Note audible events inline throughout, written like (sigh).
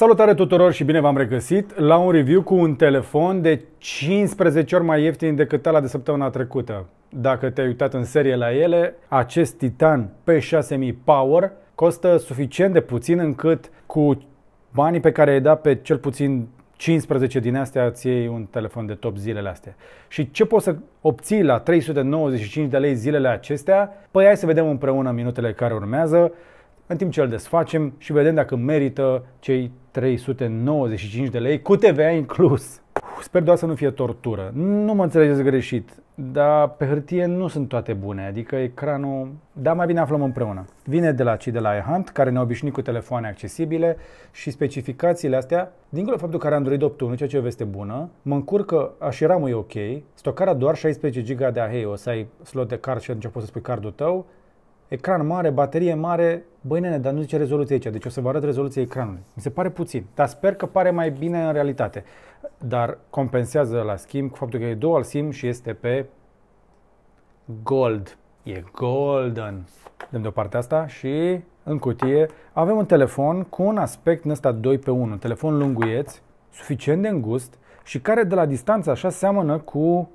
Salutare tuturor și bine v-am regăsit la un review cu un telefon de 15 ori mai ieftin decât ala de săptămâna trecută. Dacă te-ai uitat în serie la ele, acest Titan P6000 Power costă suficient de puțin încât cu banii pe care ai dat pe cel puțin 15 din astea îți iei un telefon de top zilele astea. Și ce poți să obții la 395 de lei zilele acestea? Păi hai să vedem împreună minutele care urmează în timp ce îl desfacem și vedem dacă merită cei 395 de lei cu TVA inclus. Sper doar să nu fie tortură. Nu mă înțelegeți greșit, dar pe hârtie nu sunt toate bune, adică ecranul... Da, mai bine aflăm împreună. Vine de la cei de la iHunt, care ne-au obișnuit cu telefoane accesibile și specificațiile astea, dincolo de faptul că are Android 8.1, ceea ce e o veste bună, mă încurcă, și ram e ok, stocarea doar 16 GB de ahei. o să ai slot de card și atunci poți să spui cardul tău, ecran mare, baterie mare, băi nene, dar nu zice rezoluție aici, deci o să vă arăt rezoluția ecranului. Mi se pare puțin, dar sper că pare mai bine în realitate. Dar compensează la schimb cu faptul că e dual SIM și este pe gold. E golden. Dăm deoparte asta și în cutie avem un telefon cu un aspect în ăsta 2 pe 1, un telefon lunguieț, suficient de îngust și care de la distanță așa seamănă cu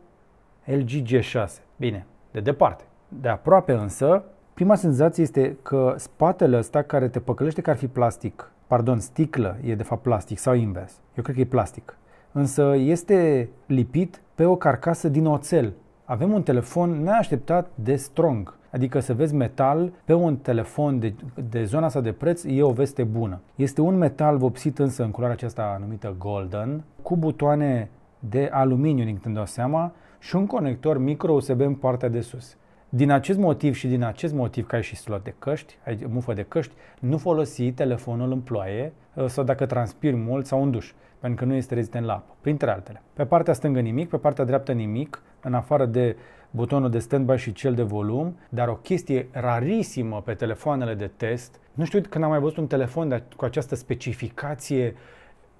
LG G6. Bine, de departe. De aproape însă prima senzație este că spatele ăsta care te păcălește că ar fi plastic, pardon, sticlă e de fapt plastic sau invers. Eu cred că e plastic. Însă este lipit pe o carcasă din oțel. Avem un telefon neașteptat de strong. Adică să vezi metal pe un telefon de, de zona sa de preț e o veste bună. Este un metal vopsit însă în culoarea aceasta numită golden, cu butoane de aluminiu, din când o seama, și un conector micro USB în partea de sus. Din acest motiv și din acest motiv că ai și slot de căști, ai mufă de căști, nu folosi telefonul în ploaie ă, sau dacă transpiri mult sau în duș, pentru că nu este rezistent la apă, printre altele. Pe partea stângă nimic, pe partea dreaptă nimic, în afară de butonul de standby și cel de volum, dar o chestie rarisimă pe telefoanele de test. Nu știu când am mai văzut un telefon de, cu această specificație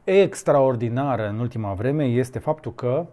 extraordinară în ultima vreme este faptul că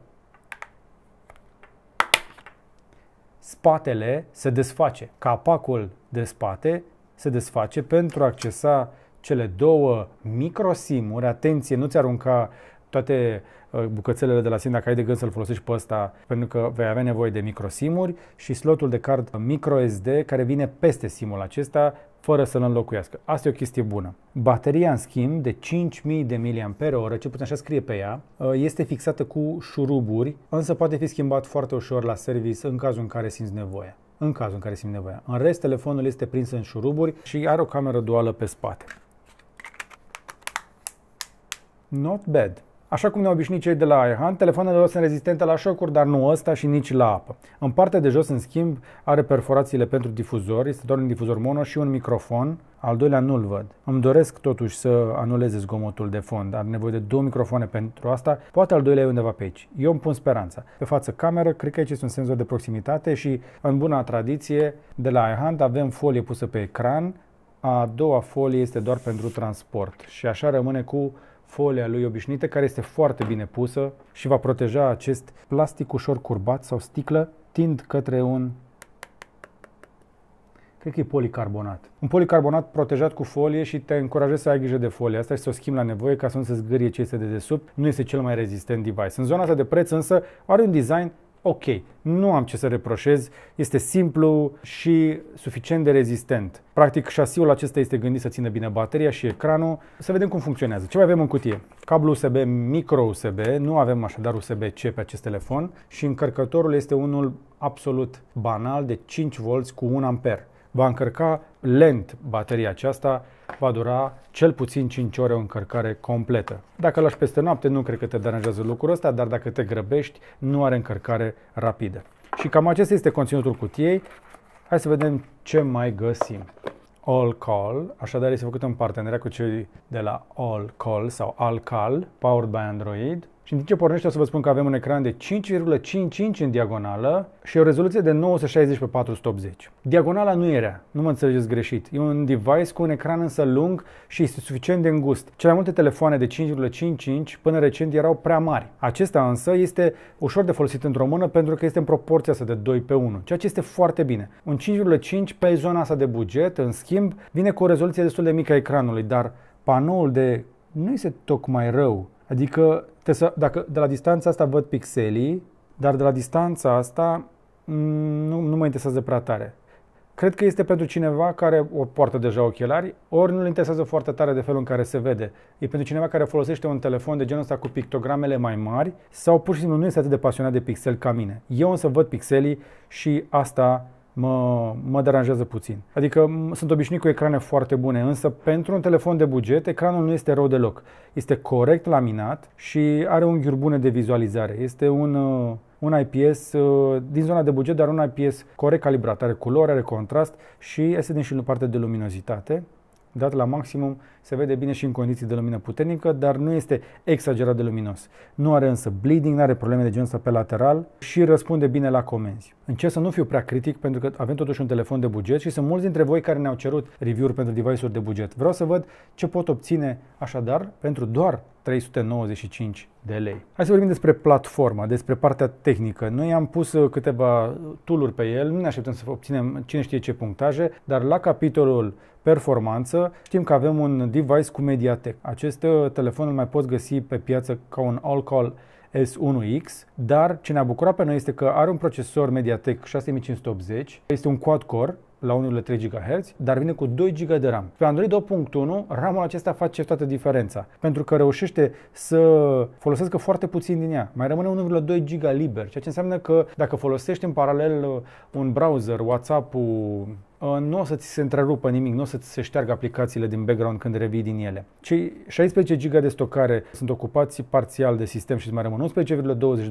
spatele se desface. Capacul de spate se desface pentru a accesa cele două microsimuri. Atenție, nu-ți arunca toate uh, bucățelele de la SIM, dacă ai de gând să-l folosești pe ăsta, pentru că vei avea nevoie de microsimuri și slotul de card microSD care vine peste simul acesta fără să-l înlocuiască. Asta e o chestie bună. Bateria, în schimb, de 5000 de mAh, ce putem așa scrie pe ea, uh, este fixată cu șuruburi, însă poate fi schimbat foarte ușor la service în cazul în care simți nevoia în cazul în care simți nevoia. În rest, telefonul este prins în șuruburi și are o cameră duală pe spate. Not bad. Așa cum ne obișnuit cei de la Ehan, telefoanele lor sunt rezistente la șocuri, dar nu ăsta și nici la apă. În partea de jos, în schimb, are perforațiile pentru difuzor, este doar un difuzor mono și un microfon, al doilea nu-l văd. Îmi doresc totuși să anuleze zgomotul de fond, dar nevoie de două microfoane pentru asta, poate al doilea e undeva pe aici. Eu îmi pun speranța. Pe față cameră, cred că aici este un senzor de proximitate și, în buna tradiție, de la iHand avem folie pusă pe ecran, a doua folie este doar pentru transport și așa rămâne cu folia lui obișnuită, care este foarte bine pusă și va proteja acest plastic ușor curbat sau sticlă, tind către un cred că e policarbonat. Un policarbonat protejat cu folie și te încurajez să ai grijă de folie asta și să o schimbi la nevoie ca să nu se zgârie ce este de desubt. Nu este cel mai rezistent device. În zona asta de preț însă are un design ok, nu am ce să reproșez, este simplu și suficient de rezistent. Practic, șasiul acesta este gândit să țină bine bateria și ecranul. Să vedem cum funcționează. Ce mai avem în cutie? Cablu USB, micro USB, nu avem așadar USB-C pe acest telefon și încărcătorul este unul absolut banal de 5V cu 1A va încărca lent bateria aceasta, va dura cel puțin 5 ore o încărcare completă. Dacă lași peste noapte, nu cred că te deranjează lucrul ăsta, dar dacă te grăbești, nu are încărcare rapidă. Și cam acesta este conținutul cutiei. Hai să vedem ce mai găsim. All Call, așadar este făcut în parteneria cu cei de la All Call sau Alcal, powered by Android. Și în timp ce pornește o să vă spun că avem un ecran de 5,55 în diagonală și o rezoluție de 960 pe 480. Diagonala nu era, nu mă înțelegeți greșit. E un device cu un ecran însă lung și este suficient de îngust. Cele mai multe telefoane de 5,55 până recent erau prea mari. Acesta însă este ușor de folosit într-o mână pentru că este în proporția asta de 2 pe 1, ceea ce este foarte bine. Un 5,5 pe zona asta de buget, în schimb, vine cu o rezoluție destul de mică a ecranului, dar panoul de nu este tocmai rău Adică să, dacă de la distanța asta văd pixelii, dar de la distanța asta mm, nu, nu mă interesează prea tare. Cred că este pentru cineva care o poartă deja ochelari, ori nu-l interesează foarte tare de felul în care se vede. E pentru cineva care folosește un telefon de genul ăsta cu pictogramele mai mari sau pur și simplu nu este atât de pasionat de pixel ca mine. Eu însă văd pixelii și asta mă, mă deranjează puțin. Adică sunt obișnuit cu ecrane foarte bune, însă pentru un telefon de buget, ecranul nu este rău deloc. Este corect laminat și are unghiuri bune de vizualizare. Este un, uh, un IPS uh, din zona de buget, dar un IPS corect calibrat. Are culoare, are contrast și este din și în partea de luminozitate dat la maximum, se vede bine și în condiții de lumină puternică, dar nu este exagerat de luminos. Nu are însă bleeding, nu are probleme de genul ăsta pe lateral și răspunde bine la comenzi. Încerc să nu fiu prea critic pentru că avem totuși un telefon de buget și sunt mulți dintre voi care ne-au cerut review-uri pentru device-uri de buget. Vreau să văd ce pot obține așadar pentru doar 395 de lei. Hai să vorbim despre platforma, despre partea tehnică. Noi am pus uh, câteva tool pe el, nu ne așteptăm să obținem cine știe ce punctaje, dar la capitolul performanță. Știm că avem un device cu MediaTek. Acest uh, telefon îl mai poți găsi pe piață ca un Alcall s S1X, dar ce ne-a bucurat pe noi este că are un procesor MediaTek 6580, este un quad-core, la 1,3 GHz, dar vine cu 2 GB de RAM. Pe Android 2.1 RAM-ul acesta face toată diferența, pentru că reușește să folosească foarte puțin din ea. Mai rămâne 1,2 GB liber, ceea ce înseamnă că dacă folosești în paralel uh, un browser, WhatsApp-ul, Uh, nu o să ți se întrerupă nimic, nu o să ți se șteargă aplicațiile din background când revii din ele. Cei 16 GB de stocare sunt ocupați parțial de sistem și îți mai rămân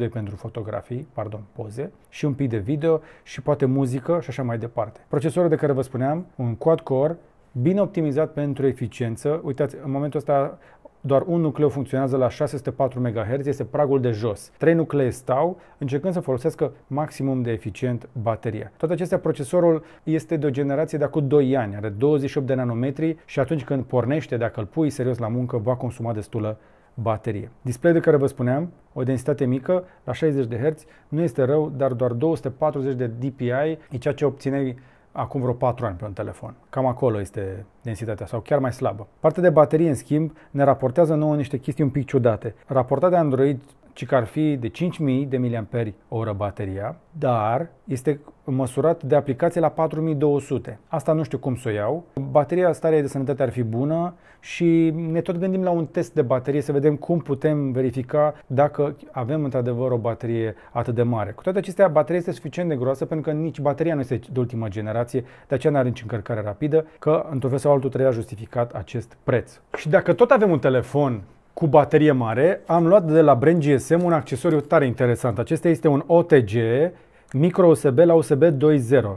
11,22 pentru fotografii, pardon, poze, și un pic de video și poate muzică și așa mai departe. Procesorul de care vă spuneam, un quad-core, bine optimizat pentru eficiență. Uitați, în momentul ăsta doar un nucleu funcționează la 604 MHz, este pragul de jos. Trei nuclee stau, încercând să folosească maximum de eficient bateria. Toate acestea, procesorul este de o generație de acum 2 ani, are 28 de nanometri și atunci când pornește, dacă îl pui serios la muncă, va consuma destulă baterie. Display de care vă spuneam, o densitate mică, la 60 de Hz, nu este rău, dar doar 240 de DPI e ceea ce obțineai acum vreo 4 ani pe un telefon. Cam acolo este densitatea sau chiar mai slabă. Partea de baterie, în schimb, ne raportează nouă niște chestii un pic ciudate. Raportat de Android ci că ar fi de 5.000 de miliamperi oră bateria, dar este măsurat de aplicație la 4.200. Asta nu știu cum să o iau. Bateria, starea de sănătate ar fi bună și ne tot gândim la un test de baterie să vedem cum putem verifica dacă avem într-adevăr o baterie atât de mare. Cu toate acestea, bateria este suficient de groasă pentru că nici bateria nu este de ultimă generație, de aceea nu are nici încărcare rapidă, că într-un fel sau altul trebuia justificat acest preț. Și dacă tot avem un telefon cu baterie mare, am luat de la Brand GSM un accesoriu tare interesant. Acesta este un OTG micro USB la USB 2.0.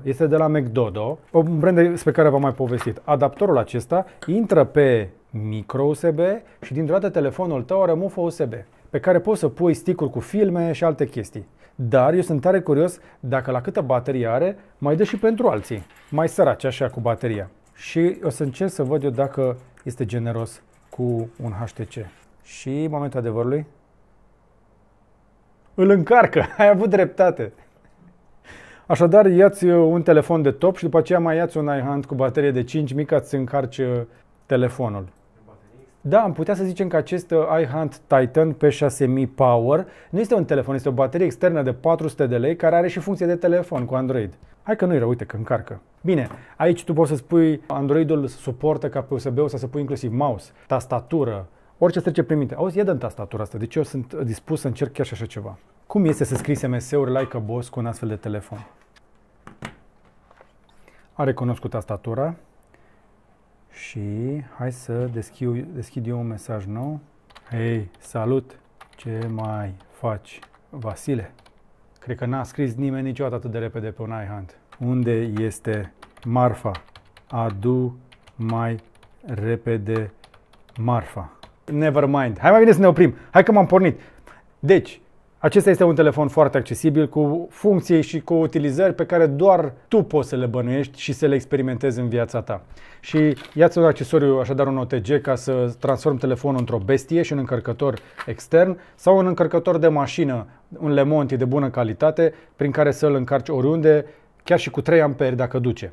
Este de la McDodo, un brand despre care v-am mai povestit. Adaptorul acesta intră pe micro USB și dintr-o dată telefonul tău mufă USB, pe care poți să pui sticuri cu filme și alte chestii. Dar eu sunt tare curios dacă la câtă baterie are, mai dă și pentru alții, mai săraci așa cu bateria. Și o să încerc să văd eu dacă este generos cu un HTC. Și momentul adevărului? Îl încarcă, (laughs) ai avut dreptate. Așadar, iați uh, un telefon de top și după aceea mai iați un iHand cu baterie de 5000 ca să încarci uh, telefonul. Da, am putea să zicem că acest uh, iHunt Titan P6000 Power nu este un telefon, este o baterie externă de 400 de lei care are și funcție de telefon cu Android. Hai că nu-i rău, uite că încarcă. Bine, aici tu poți să spui Androidul suportă ca pe USB-ul să pui inclusiv mouse, tastatură, orice se trece prin minte. Auzi, ia dă tastatura asta, deci eu sunt dispus să încerc chiar și așa ceva. Cum este să scrii SMS-uri like a boss cu un astfel de telefon? A recunoscut tastatura și hai să deschid, deschid eu un mesaj nou. Hei, salut! Ce mai faci, Vasile? Cred că n-a scris nimeni niciodată atât de repede pe un iHunt. Unde este Marfa? Adu mai repede Marfa. Never mind. Hai mai bine să ne oprim. Hai că m-am pornit. Deci, acesta este un telefon foarte accesibil cu funcții și cu utilizări pe care doar tu poți să le bănuiești și să le experimentezi în viața ta. Și ia-ți un accesoriu, așadar un OTG, ca să transform telefonul într-o bestie și un încărcător extern sau un încărcător de mașină, un Lemonti de bună calitate, prin care să-l încarci oriunde, chiar și cu 3 amperi dacă duce.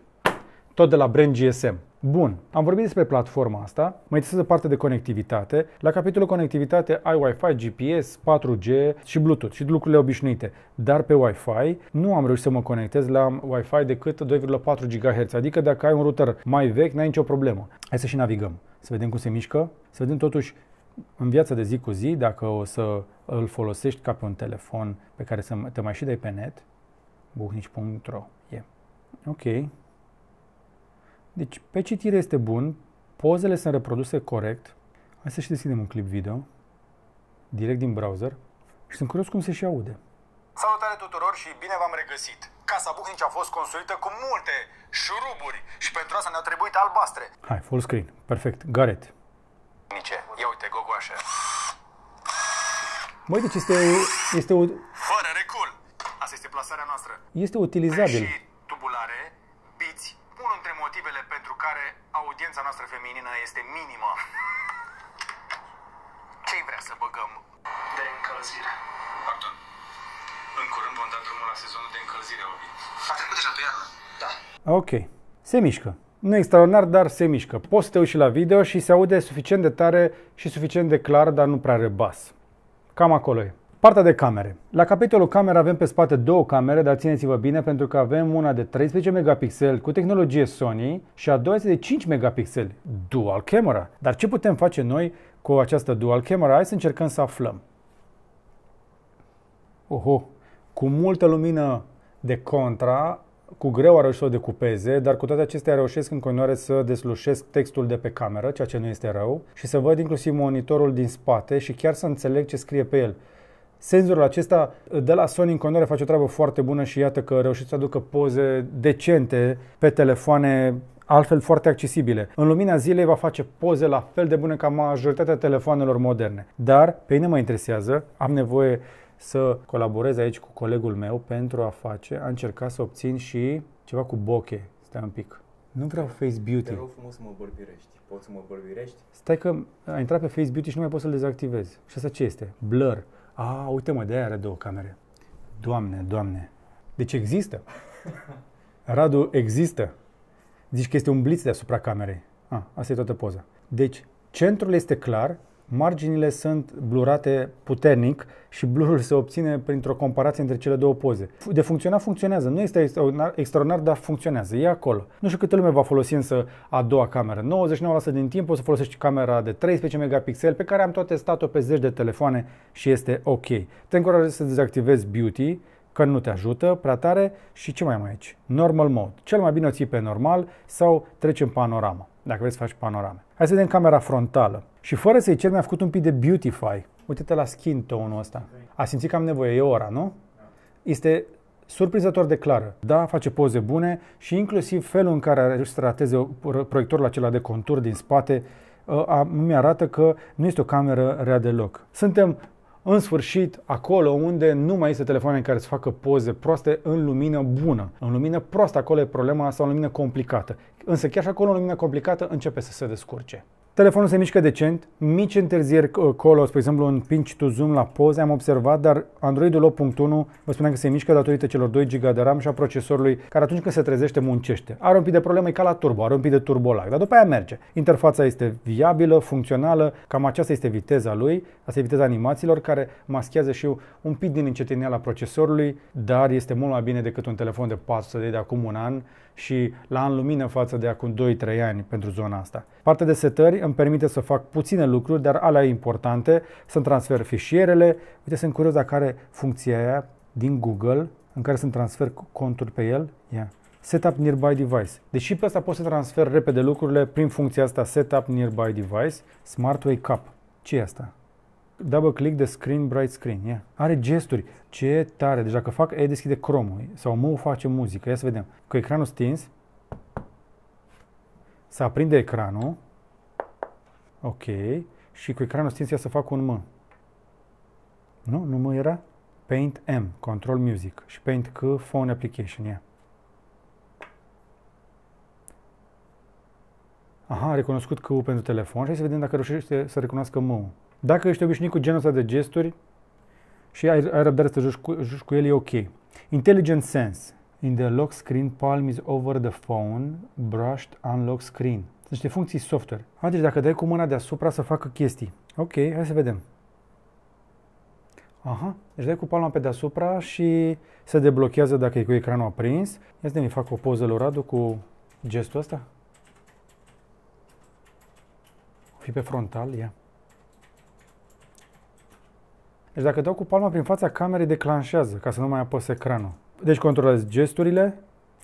Tot de la brand GSM. Bun, am vorbit despre platforma asta, mai interesează parte de conectivitate. La capitolul conectivitate ai Wi-Fi, GPS, 4G și Bluetooth și lucrurile obișnuite. Dar pe Wi-Fi nu am reușit să mă conectez la Wi-Fi decât 2,4 GHz, adică dacă ai un router mai vechi, n-ai nicio problemă. Hai să și navigăm, să vedem cum se mișcă, să vedem totuși în viața de zi cu zi, dacă o să îl folosești ca pe un telefon pe care să te mai și dai pe net, buhnici.ro. Yeah. Ok, deci, pe citire este bun, pozele sunt reproduse corect. Hai să și deschidem un clip video, direct din browser, și sunt curios cum se și aude. Salutare tuturor și bine v-am regăsit! Casa Buhnici a fost construită cu multe șuruburi și pentru asta ne-au trebuit albastre. Hai, full screen. Perfect. Garet. Nice. Ia uite, gogoașe. Băi, deci este... este o... Fără recul. Asta este plasarea noastră. Este utilizabil. Și tubulare, care audiența noastră feminină este minimă. ce vrea să băgăm? De încălzire. Pardon. În curând vom da drumul la sezonul de încălzire, Obi. A trecut deja pe iarnă. Da. Ok. Se mișcă. Nu extraordinar, dar se mișcă. Poți să te uiți la video și se aude suficient de tare și suficient de clar, dar nu prea are Cam acolo e. Partea de camere. La capitolul camere avem pe spate două camere, dar țineți-vă bine pentru că avem una de 13 megapixel cu tehnologie Sony și a doua este de 5 megapixel dual camera. Dar ce putem face noi cu această dual camera? Hai să încercăm să aflăm. Oho, cu multă lumină de contra, cu greu a reușit să o decupeze, dar cu toate acestea reușesc în continuare să deslușesc textul de pe cameră, ceea ce nu este rău, și să văd inclusiv monitorul din spate și chiar să înțeleg ce scrie pe el. Senzorul acesta de la Sony în continuare face o treabă foarte bună și iată că reușește să aducă poze decente pe telefoane altfel foarte accesibile. În lumina zilei va face poze la fel de bune ca majoritatea telefoanelor moderne. Dar pe mine mă interesează, am nevoie să colaborez aici cu colegul meu pentru a face, a încerca să obțin și ceva cu boche. Stai un pic. Nu vreau Face Beauty. Te rog frumos să mă bărbirești. Poți să mă bărbirești? Stai că a intrat pe Face Beauty și nu mai poți să-l dezactivezi. Și asta ce este? Blur. A, uite mă, de-aia are două camere. Doamne, doamne. Deci există. (laughs) Radu există. Zici că este un bliț deasupra camerei. A, asta e toată poza. Deci, centrul este clar, marginile sunt blurate puternic și blurul se obține printr-o comparație între cele două poze. De funcționa, funcționează. Nu este extraordinar, extraordinar, dar funcționează. E acolo. Nu știu câte lume va folosi însă a doua cameră. 99% din timp o să folosești camera de 13 megapixel pe care am tot testat-o pe zeci de telefoane și este ok. Te încurajez să dezactivezi beauty, că nu te ajută prea tare și ce mai am aici? Normal mode. Cel mai bine o ții pe normal sau treci în panoramă dacă vrei să faci panorame. Hai să vedem camera frontală. Și fără să-i cer, mi-a făcut un pic de beautify. Uite-te la skin tone-ul ăsta. A simțit că am nevoie, e ora, nu? Este surprinzător de clară. Da, face poze bune și inclusiv felul în care a strateze să proiectorul acela de contur din spate ă, mi arată că nu este o cameră rea deloc. Suntem în sfârșit acolo unde nu mai este telefoane în care să facă poze proaste în lumină bună. În lumină proastă acolo e problema sau în lumină complicată. Însă chiar și acolo în lumina complicată începe să se descurce. Telefonul se mișcă decent, mici întârzieri uh, colo, spre exemplu un pinch to zoom la poze am observat, dar Androidul 8.1 vă spuneam că se mișcă datorită celor 2 GB de RAM și a procesorului care atunci când se trezește muncește. Are un pic de problemă, e ca la turbo, are un pic de turbolag, dar după aia merge. Interfața este viabilă, funcțională, cam aceasta este viteza lui, asta e viteza animațiilor care maschează și un pic din la procesorului, dar este mult mai bine decât un telefon de 400 de, de acum un an și la an lumină față de acum 2-3 ani pentru zona asta. Partea de setări îmi permite să fac puține lucruri, dar alea importante, să-mi transfer fișierele. Uite, sunt curios dacă are funcția aia din Google, în care să-mi transfer conturi pe el. Yeah. Setup Nearby Device. Deci și pe asta pot să transfer repede lucrurile prin funcția asta Setup Nearby Device, Smart Wake Up. ce e asta? double click de screen, bright screen. Yeah. Are gesturi. Ce tare. Deci dacă fac E deschide chrome sau mă face muzică. Ia să vedem. Cu ecranul stins se aprinde ecranul. Ok. Și cu ecranul stins ia să fac un M. Nu? Nu mă era? Paint M, Control Music și Paint C, Phone Application, yeah. Aha, a recunoscut C pentru telefon și hai să vedem dacă reușește să recunoască M. Dacă ești obișnuit cu genul ăsta de gesturi și ai, ai răbdare să joci cu, joci cu el, e ok. Intelligent Sense. In the lock screen, palm is over the phone, brushed, unlock screen. Sunt niște funcții software. Adică dacă dai cu mâna deasupra să facă chestii. Ok, hai să vedem. Aha, deci dai cu palma pe deasupra și se deblochează dacă e cu ecranul aprins. Ia să ne fac o poză lui Radu cu gestul ăsta. fi pe frontal, ia. Yeah. Deci dacă dau cu palma prin fața camerei, declanșează ca să nu mai apăs ecranul. Deci controlezi gesturile.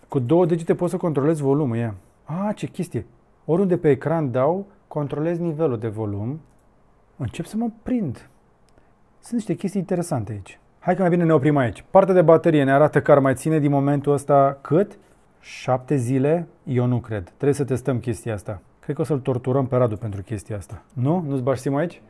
Cu două degete poți să controlezi volumul. Ia. A, ah, ce chestie. Oriunde pe ecran dau, controlez nivelul de volum. Încep să mă prind. Sunt niște chestii interesante aici. Hai că mai bine ne oprim aici. Partea de baterie ne arată că ar mai ține din momentul ăsta cât? 7 zile? Eu nu cred. Trebuie să testăm chestia asta. Cred că o să-l torturăm pe Radu pentru chestia asta. Nu? Nu-ți bași aici?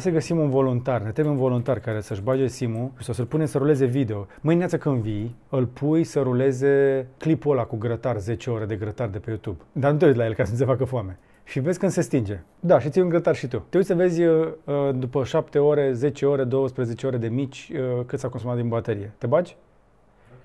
Trebuie să găsim un voluntar, ne trebuie un voluntar care să-și bage simul sau să-l pune să ruleze video. Mâine când vii, îl pui să ruleze clipul ăla cu grătar, 10 ore de grătar de pe YouTube. Dar nu te uiți la el ca să nu se facă foame. Și vezi când se stinge. Da, și ții un grătar și tu. Te uiți să vezi uh, uh, după 7 ore, 10 ore, 12 ore de mici uh, cât s-a consumat din baterie. Te bagi?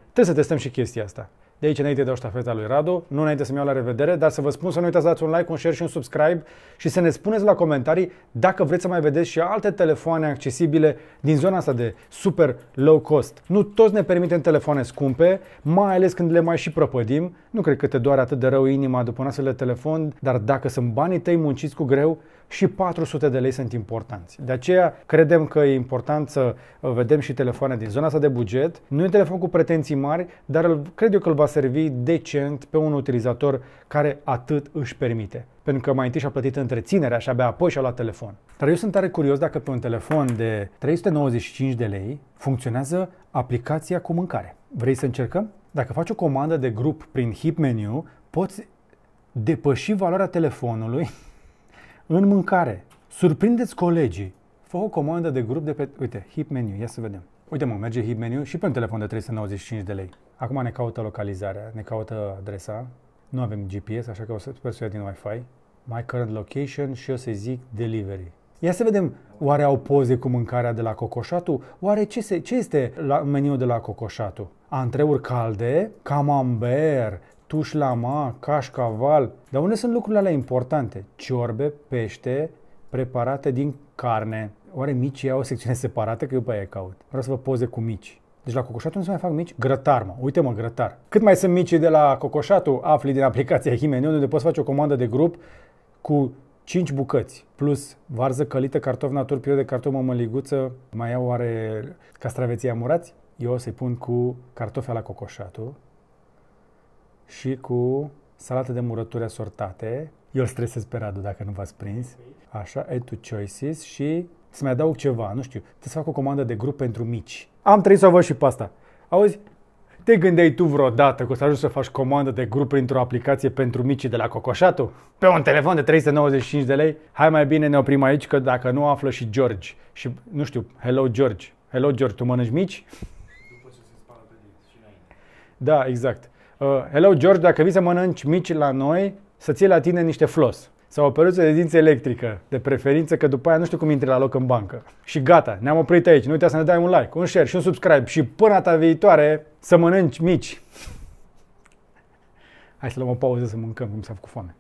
Trebuie să testăm și chestia asta. De aici înainte o ștafeta lui Radu, nu înainte să-mi iau la revedere, dar să vă spun să nu uitați să dați un like, un share și un subscribe și să ne spuneți la comentarii dacă vreți să mai vedeți și alte telefoane accesibile din zona asta de super low cost. Nu toți ne permitem telefoane scumpe, mai ales când le mai și prăpădim. Nu cred că te doare atât de rău inima după un astfel de telefon, dar dacă sunt banii tăi munciți cu greu, și 400 de lei sunt importanți. De aceea credem că e important să uh, vedem și telefoane din zona asta de buget. Nu e un telefon cu pretenții mari, dar cred eu că îl va servi decent pe un utilizator care atât își permite pentru că mai întâi și-a plătit întreținerea și abia apoi și-a luat telefon. Dar eu sunt tare curios dacă pe un telefon de 395 de lei funcționează aplicația cu mâncare. Vrei să încercăm? Dacă faci o comandă de grup prin hip menu, poți depăși valoarea telefonului în mâncare, surprindeți colegii. Fă o comandă de grup de pe... Uite, hip menu, ia să vedem. Uite mă, merge hip menu și pe un telefon de 395 de lei. Acum ne caută localizarea, ne caută adresa. Nu avem GPS, așa că o să sper să din Wi-Fi. My current location și o să zic delivery. Ia să vedem, oare au poze cu mâncarea de la Cocoșatu? Oare ce, se, ce este la meniul de la Cocoșatu? Antreuri calde, camembert, ma, cașcaval. Dar unde sunt lucrurile alea importante? Ciorbe, pește, preparate din carne. Oare mici au o secțiune (laughs) separată? Că eu pe aia caut. Vreau să vă poze cu mici. Deci la Cocoșatul nu se mai fac mici? Grătar, mă. Uite, mă, grătar. Cât mai sunt mici de la Cocoșatul, afli din aplicația Himeni, unde poți face o comandă de grup cu 5 bucăți, plus varză călită, cartofi natur, piure de cartofi, mămăliguță, mai au oare castraveții amurați? Eu o să-i pun cu cartofi la cocoșatul, și cu salată de murături asortate. Eu îl stresez pe Radu dacă nu v-ați prins. Așa, add to choices și să mai adaug ceva, nu știu, să fac o comandă de grup pentru mici. Am trebuit să o văd și pe asta. Auzi, te gândeai tu vreodată că o să ajungi să faci comandă de grup printr-o aplicație pentru mici de la Cocoșatu? Pe un telefon de 395 de lei? Hai mai bine ne oprim aici că dacă nu află și George și nu știu, hello George, hello George, tu mănânci mici? După ce se spală pe și înainte. Da, exact. Uh, hello, George, dacă vii să mănânci mici la noi, să ții la tine niște flos sau o peruță de dinți electrică, de preferință, că după aia nu știu cum intri la loc în bancă. Și gata, ne-am oprit aici. Nu uita să ne dai un like, un share și un subscribe și până data viitoare să mănânci mici. Hai să luăm o pauză să mâncăm, cum s-a făcut foame.